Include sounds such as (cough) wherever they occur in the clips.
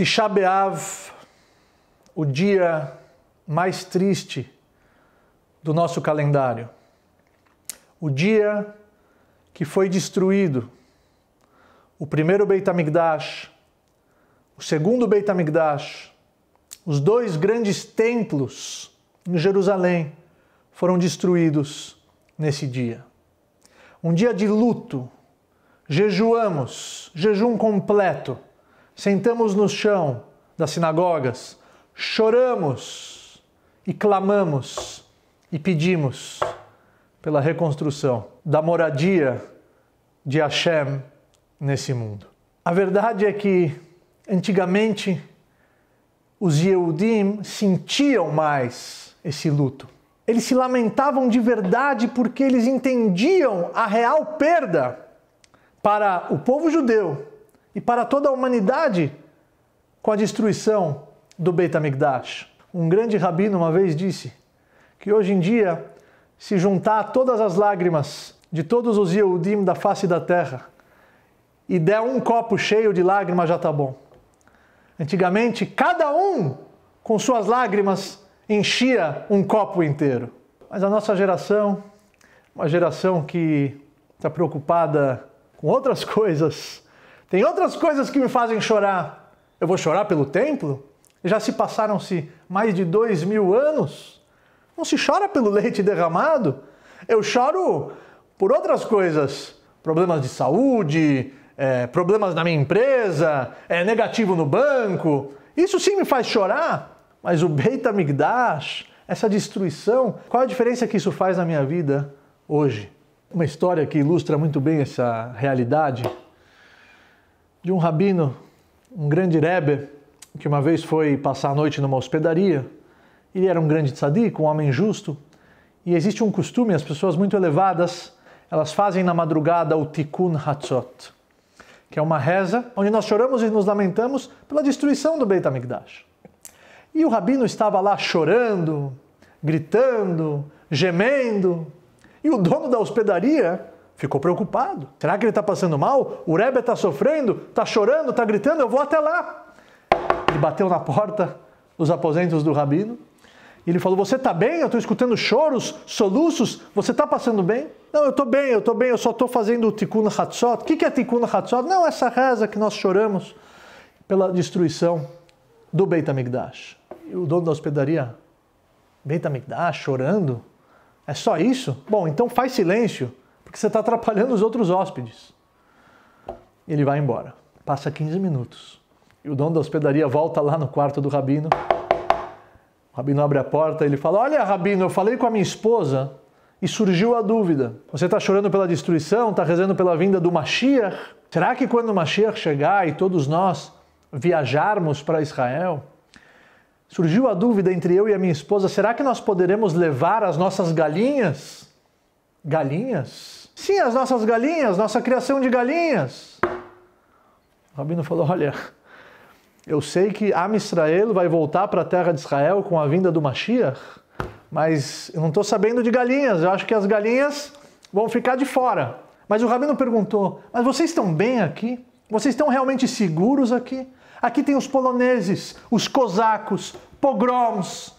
Tisha B'Av, o dia mais triste do nosso calendário. O dia que foi destruído o primeiro Beit HaMikdash, o segundo Beit HaMikdash, os dois grandes templos em Jerusalém foram destruídos nesse dia. Um dia de luto. Jejuamos, jejum completo sentamos no chão das sinagogas, choramos e clamamos e pedimos pela reconstrução da moradia de Hashem nesse mundo. A verdade é que antigamente os Yehudim sentiam mais esse luto. Eles se lamentavam de verdade porque eles entendiam a real perda para o povo judeu e para toda a humanidade com a destruição do Beit HaMikdash. Um grande rabino uma vez disse que hoje em dia, se juntar todas as lágrimas de todos os Yehudim da face da terra e der um copo cheio de lágrimas, já está bom. Antigamente, cada um com suas lágrimas enchia um copo inteiro. Mas a nossa geração, uma geração que está preocupada com outras (laughs) coisas tem outras coisas que me fazem chorar. Eu vou chorar pelo templo? Já se passaram-se mais de dois mil anos. Não se chora pelo leite derramado. Eu choro por outras coisas. Problemas de saúde, é, problemas na minha empresa, é, negativo no banco. Isso sim me faz chorar. Mas o Beit HaMikdash, essa destruição, qual a diferença que isso faz na minha vida hoje? Uma história que ilustra muito bem essa realidade de um rabino, um grande Rebbe, que uma vez foi passar a noite numa hospedaria. Ele era um grande tzadik, um homem justo. E existe um costume, as pessoas muito elevadas, elas fazem na madrugada o Tikkun Hatzot, que é uma reza onde nós choramos e nos lamentamos pela destruição do Beit HaMikdash. E o rabino estava lá chorando, gritando, gemendo. E o dono da hospedaria Ficou preocupado. Será que ele está passando mal? O Rebbe está sofrendo? Está chorando? Está gritando? Eu vou até lá. Ele bateu na porta dos aposentos do rabino. E ele falou: Você está bem? Eu estou escutando choros, soluços. Você está passando bem? Não, eu estou bem, eu estou bem. Eu só estou fazendo o tikkun hatzot. O que é tikkun hatzot? Não, essa reza que nós choramos pela destruição do Beit Amigdash. E o dono da hospedaria, Beit Amigdash, chorando? É só isso? Bom, então faz silêncio porque você está atrapalhando os outros hóspedes. Ele vai embora. Passa 15 minutos. E o dono da hospedaria volta lá no quarto do rabino. O rabino abre a porta e ele fala: Olha, rabino, eu falei com a minha esposa e surgiu a dúvida. Você está chorando pela destruição, está rezando pela vinda do Mashiach? Será que quando o Mashiach chegar e todos nós viajarmos para Israel, surgiu a dúvida entre eu e a minha esposa: será que nós poderemos levar as nossas galinhas? Galinhas? Sim, as nossas galinhas, nossa criação de galinhas. O Rabino falou: Olha, eu sei que Am Israel vai voltar para a terra de Israel com a vinda do Mashiach, mas eu não estou sabendo de galinhas, eu acho que as galinhas vão ficar de fora. Mas o Rabino perguntou: Mas vocês estão bem aqui? Vocês estão realmente seguros aqui? Aqui tem os poloneses, os cosacos, pogroms.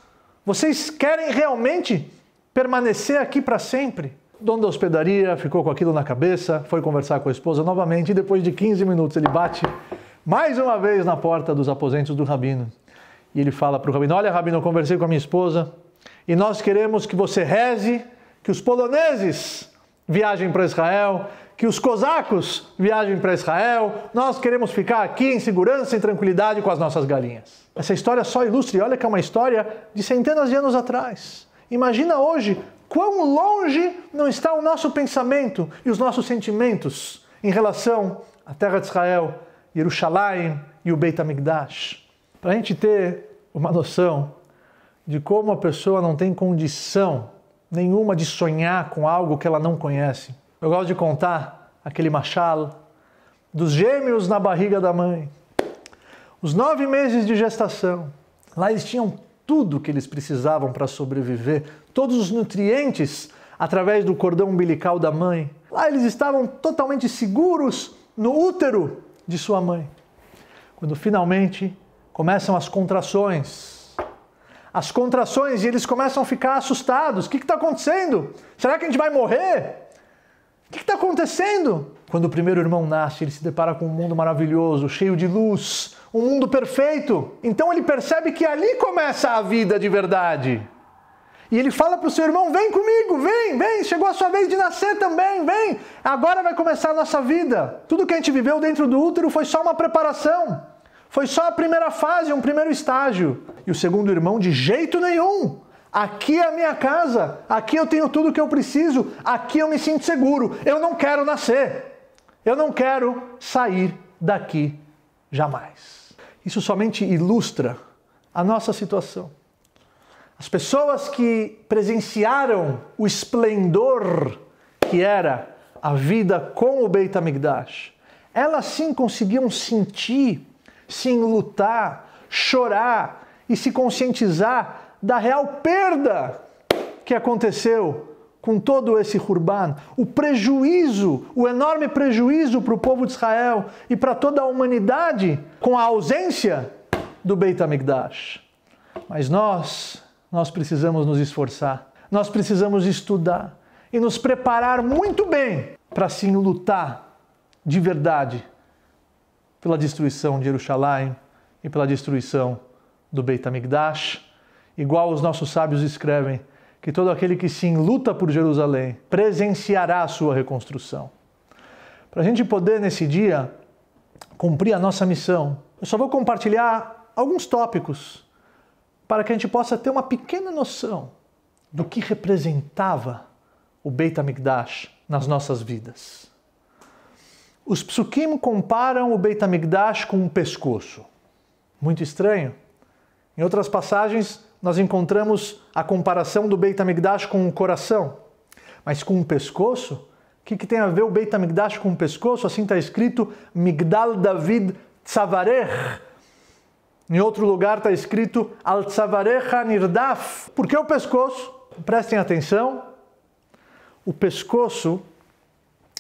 Vocês querem realmente permanecer aqui para sempre? dono da hospedaria ficou com aquilo na cabeça, foi conversar com a esposa novamente e depois de 15 minutos ele bate mais uma vez na porta dos aposentos do rabino. E ele fala para o rabino: Olha, rabino, eu conversei com a minha esposa e nós queremos que você reze que os poloneses viajem para Israel, que os cosacos viajem para Israel, nós queremos ficar aqui em segurança e tranquilidade com as nossas galinhas. Essa história só ilustra, e olha que é uma história de centenas de anos atrás. Imagina hoje quão longe não está o nosso pensamento e os nossos sentimentos em relação à terra de Israel, Jerusalém e o Beit HaMikdash. Para a gente ter uma noção de como a pessoa não tem condição nenhuma de sonhar com algo que ela não conhece. Eu gosto de contar aquele machado dos gêmeos na barriga da mãe. Os nove meses de gestação. Lá eles tinham tudo que eles precisavam para sobreviver, todos os nutrientes através do cordão umbilical da mãe. Lá eles estavam totalmente seguros no útero de sua mãe. Quando finalmente começam as contrações, as contrações e eles começam a ficar assustados: o que está acontecendo? Será que a gente vai morrer? O que está acontecendo? Quando o primeiro irmão nasce, ele se depara com um mundo maravilhoso, cheio de luz, um mundo perfeito. Então ele percebe que ali começa a vida de verdade. E ele fala para o seu irmão: vem comigo, vem, vem, chegou a sua vez de nascer também, vem, agora vai começar a nossa vida. Tudo que a gente viveu dentro do útero foi só uma preparação, foi só a primeira fase, um primeiro estágio. E o segundo irmão, de jeito nenhum. Aqui é a minha casa, aqui eu tenho tudo que eu preciso, aqui eu me sinto seguro. Eu não quero nascer, eu não quero sair daqui jamais. Isso somente ilustra a nossa situação. As pessoas que presenciaram o esplendor que era a vida com o Beit HaMikdash, elas sim conseguiam sentir, sim lutar, chorar e se conscientizar da real perda que aconteceu com todo esse Hurban, o prejuízo, o enorme prejuízo para o povo de Israel e para toda a humanidade com a ausência do Beit HaMikdash. Mas nós, nós precisamos nos esforçar, nós precisamos estudar e nos preparar muito bem para sim lutar de verdade pela destruição de Jerusalém e pela destruição do Beit HaMikdash. Igual os nossos sábios escrevem, que todo aquele que sim luta por Jerusalém presenciará a sua reconstrução. Para a gente poder, nesse dia, cumprir a nossa missão, eu só vou compartilhar alguns tópicos para que a gente possa ter uma pequena noção do que representava o Beit HaMikdash nas nossas vidas. Os psukim comparam o Beit HaMikdash com um pescoço. Muito estranho. Em outras passagens, nós encontramos a comparação do Beit HaMikdash com um coração. Mas com um pescoço? O que, que tem a ver o Beit HaMikdash com um pescoço? Assim está escrito Migdal David Tzavarech, em outro lugar está escrito al Nirdaf. Por que o pescoço? Prestem atenção. O pescoço,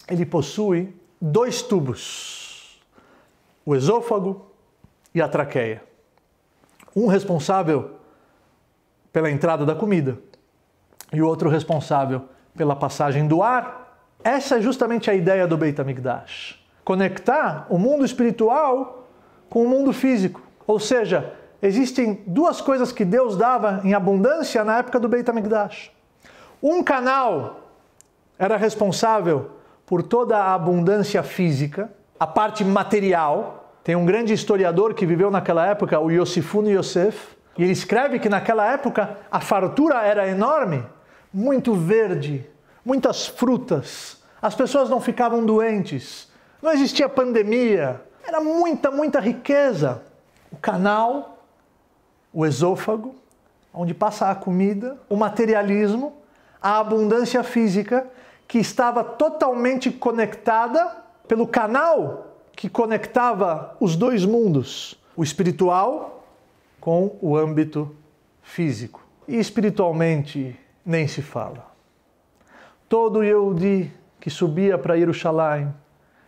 ele possui dois tubos. O esôfago e a traqueia. Um responsável pela entrada da comida e o outro responsável pela passagem do ar. Essa é justamente a ideia do Beit Amigdash. Conectar o mundo espiritual com o mundo físico. Ou seja, existem duas coisas que Deus dava em abundância na época do Beit HaMikdash. Um canal era responsável por toda a abundância física, a parte material. Tem um grande historiador que viveu naquela época, o Yosifuno Yosef, e ele escreve que naquela época a fartura era enorme, muito verde, muitas frutas, as pessoas não ficavam doentes, não existia pandemia, era muita, muita riqueza canal, o esôfago, onde passa a comida, o materialismo, a abundância física, que estava totalmente conectada pelo canal que conectava os dois mundos, o espiritual com o âmbito físico. E espiritualmente nem se fala. Todo Yehudi que subia para Jerusalém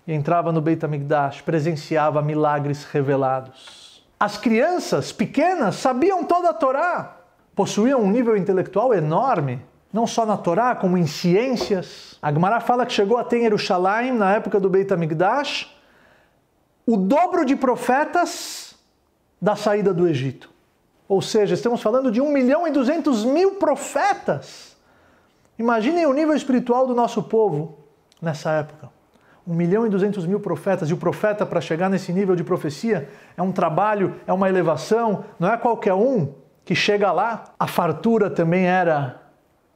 e entrava no Beit HaMikdash presenciava milagres revelados as crianças pequenas sabiam toda a Torá, possuíam um nível intelectual enorme, não só na Torá, como em ciências. A Gemara fala que chegou até em Jerusalém, na época do Beit HaMikdash, o dobro de profetas da saída do Egito. Ou seja, estamos falando de 1 milhão e 200 mil profetas. Imaginem o nível espiritual do nosso povo nessa época. 1 milhão e 200 mil profetas, e o profeta, para chegar nesse nível de profecia, é um trabalho, é uma elevação, não é qualquer um que chega lá. A fartura também era,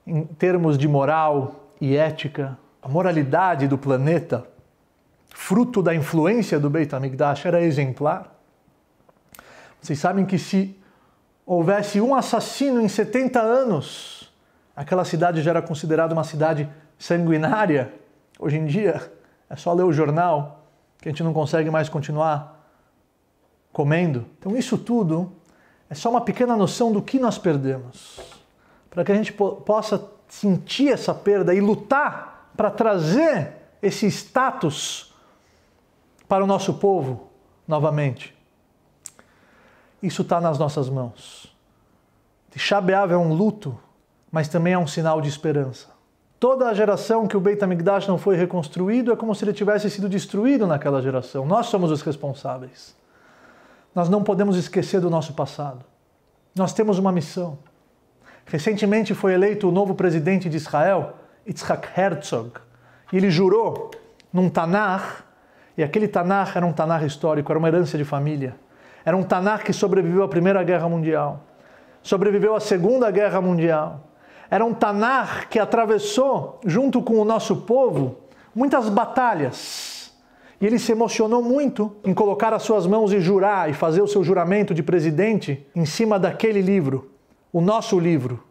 em termos de moral e ética, a moralidade do planeta, fruto da influência do Beit HaMikdash, era exemplar. Vocês sabem que se houvesse um assassino em 70 anos, aquela cidade já era considerada uma cidade sanguinária. Hoje em dia, é só ler o jornal que a gente não consegue mais continuar comendo. Então, isso tudo é só uma pequena noção do que nós perdemos. Para que a gente po possa sentir essa perda e lutar para trazer esse status para o nosso povo novamente. Isso está nas nossas mãos. Tisha B'Av é um luto, mas também é um sinal de esperança. Toda a geração que o Beit HaMikdash não foi reconstruído é como se ele tivesse sido destruído naquela geração. Nós somos os responsáveis. Nós não podemos esquecer do nosso passado. Nós temos uma missão. Recentemente foi eleito o novo presidente de Israel, Yitzhak Herzog, e ele jurou num Tanar, e aquele Tanar era um Tanar histórico, era uma herança de família. Era um Tanar que sobreviveu à Primeira Guerra Mundial, sobreviveu à Segunda Guerra Mundial, era um Tanar que atravessou, junto com o nosso povo, muitas batalhas. E ele se emocionou muito em colocar as suas mãos e jurar e fazer o seu juramento de presidente em cima daquele livro, o nosso livro,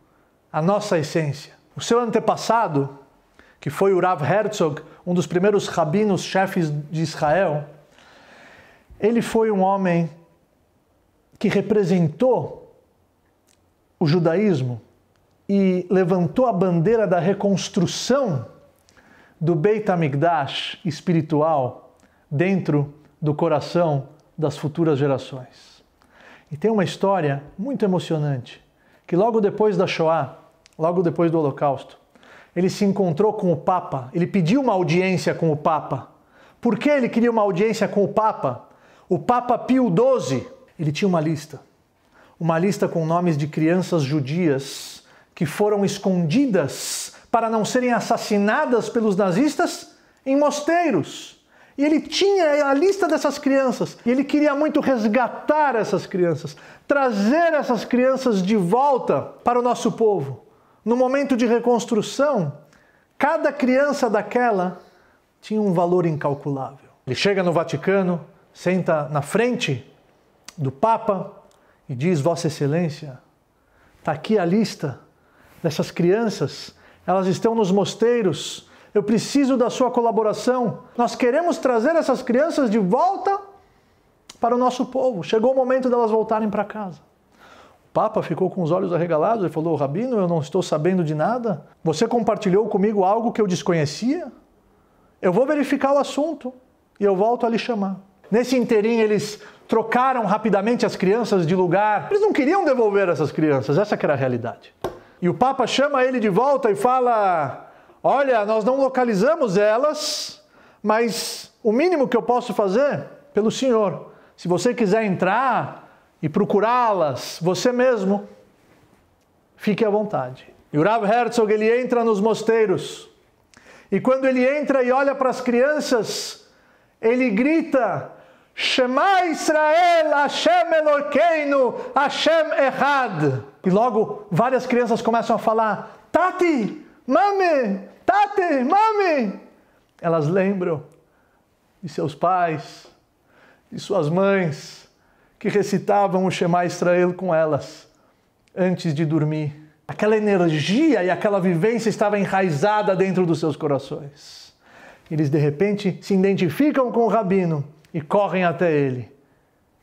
a nossa essência. O seu antepassado, que foi o Rav Herzog, um dos primeiros rabinos chefes de Israel, ele foi um homem que representou o judaísmo e levantou a bandeira da reconstrução do Beit Amigdash espiritual dentro do coração das futuras gerações. E tem uma história muito emocionante, que logo depois da Shoah, logo depois do Holocausto, ele se encontrou com o Papa, ele pediu uma audiência com o Papa. Por que ele queria uma audiência com o Papa? O Papa Pio XII, ele tinha uma lista, uma lista com nomes de crianças judias que foram escondidas para não serem assassinadas pelos nazistas em mosteiros. E ele tinha a lista dessas crianças. E ele queria muito resgatar essas crianças, trazer essas crianças de volta para o nosso povo. No momento de reconstrução, cada criança daquela tinha um valor incalculável. Ele chega no Vaticano, senta na frente do Papa e diz: Vossa Excelência, está aqui a lista dessas crianças, elas estão nos mosteiros. Eu preciso da sua colaboração. Nós queremos trazer essas crianças de volta para o nosso povo. Chegou o momento delas voltarem para casa. O Papa ficou com os olhos arregalados e falou: Rabino, eu não estou sabendo de nada. Você compartilhou comigo algo que eu desconhecia? Eu vou verificar o assunto e eu volto a lhe chamar. Nesse interim, eles trocaram rapidamente as crianças de lugar. Eles não queriam devolver essas crianças, essa que era a realidade. E o Papa chama ele de volta e fala: Olha, nós não localizamos elas, mas o mínimo que eu posso fazer pelo Senhor. Se você quiser entrar e procurá-las, você mesmo, fique à vontade. E o Rav Herzog ele entra nos mosteiros. E quando ele entra e olha para as crianças, ele grita Shema Israel, Hashem Elorkeino, Hashem Errad. E logo várias crianças começam a falar: Tati, mami, Tati, mami. Elas lembram de seus pais, de suas mães, que recitavam o Shema Israel com elas antes de dormir. Aquela energia e aquela vivência estava enraizada dentro dos seus corações. Eles de repente se identificam com o rabino e correm até ele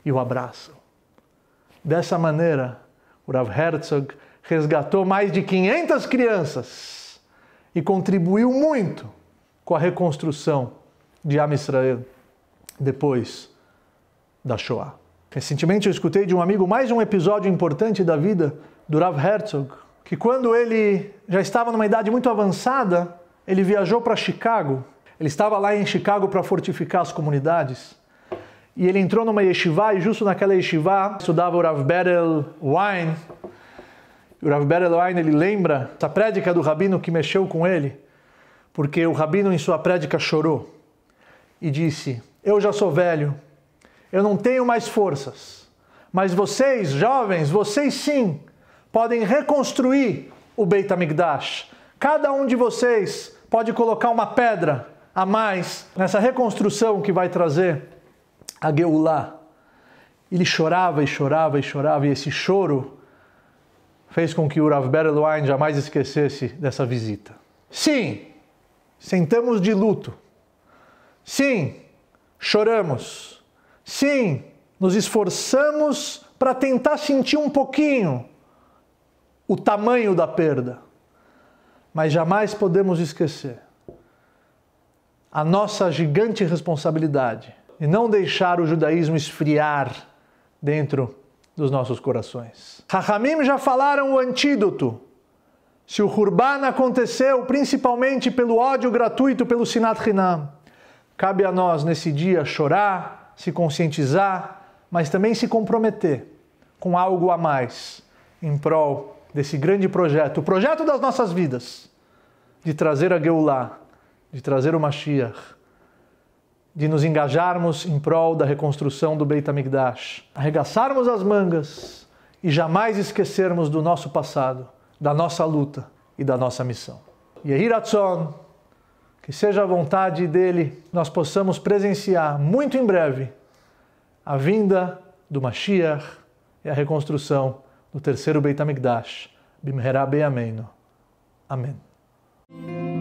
e o abraçam. Dessa maneira, o Rav Herzog resgatou mais de 500 crianças e contribuiu muito com a reconstrução de Am Israel depois da Shoah. Recentemente eu escutei de um amigo mais um episódio importante da vida do Rav Herzog, que quando ele já estava numa idade muito avançada, ele viajou para Chicago. Ele estava lá em Chicago para fortificar as comunidades. E ele entrou numa yeshiva e justo naquela yeshiva estudava o Rav Berel Wine. E o Rav Berel Wine, ele lembra essa prédica do Rabino que mexeu com ele, porque o Rabino em sua prédica chorou e disse, eu já sou velho, eu não tenho mais forças, mas vocês, jovens, vocês sim, podem reconstruir o Beit HaMikdash. Cada um de vocês pode colocar uma pedra a mais nessa reconstrução que vai trazer a Geulá. Ele chorava e chorava e chorava, e esse choro fez com que o Rav Berelwein jamais esquecesse dessa visita. Sim, sentamos de luto. Sim, choramos. Sim, nos esforçamos para tentar sentir um pouquinho o tamanho da perda. Mas jamais podemos esquecer a nossa gigante responsabilidade e não deixar o judaísmo esfriar dentro dos nossos corações. Rahamim já falaram o antídoto. Se o Hurban aconteceu principalmente pelo ódio gratuito pelo Sinat Hinam, cabe a nós nesse dia chorar, se conscientizar, mas também se comprometer com algo a mais em prol desse grande projeto, o projeto das nossas vidas, de trazer a Geulah, de trazer o Mashiach de nos engajarmos em prol da reconstrução do Beit HaMikdash, arregaçarmos as mangas e jamais esquecermos do nosso passado, da nossa luta e da nossa missão. Yehiratzon, que seja a vontade dele, nós possamos presenciar muito em breve a vinda do Mashiach e a reconstrução do terceiro Beit HaMikdash. Bimhera Beyameino. Amém.